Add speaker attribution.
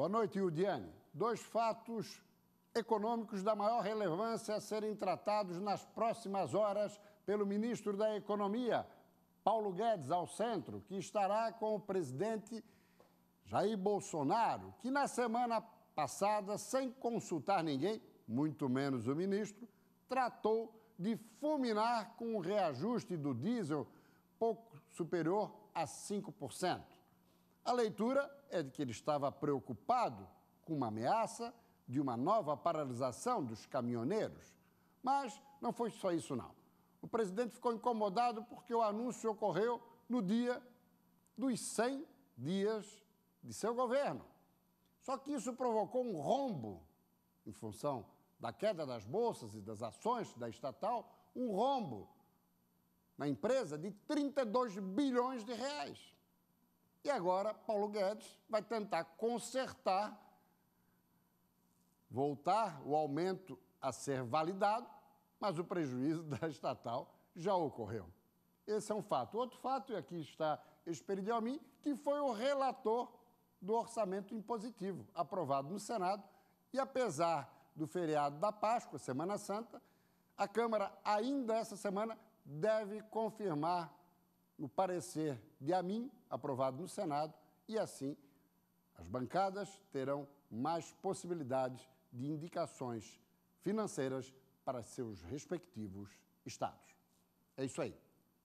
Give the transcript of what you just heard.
Speaker 1: Boa noite, Ildiane. Dois fatos econômicos da maior relevância a serem tratados nas próximas horas pelo ministro da Economia, Paulo Guedes, ao centro, que estará com o presidente Jair Bolsonaro, que na semana passada, sem consultar ninguém, muito menos o ministro, tratou de fulminar com o reajuste do diesel pouco superior a 5%. A leitura é de que ele estava preocupado com uma ameaça de uma nova paralisação dos caminhoneiros. Mas não foi só isso, não. O presidente ficou incomodado porque o anúncio ocorreu no dia dos 100 dias de seu governo. Só que isso provocou um rombo, em função da queda das bolsas e das ações da estatal, um rombo na empresa de 32 bilhões de reais. E agora Paulo Guedes vai tentar consertar, voltar o aumento a ser validado, mas o prejuízo da estatal já ocorreu. Esse é um fato. Outro fato, e aqui está Esperidião mim, que foi o relator do orçamento impositivo, aprovado no Senado, e apesar do feriado da Páscoa, Semana Santa, a Câmara ainda essa semana deve confirmar no parecer de a mim, aprovado no Senado, e assim as bancadas terão mais possibilidades de indicações financeiras para seus respectivos estados. É isso aí.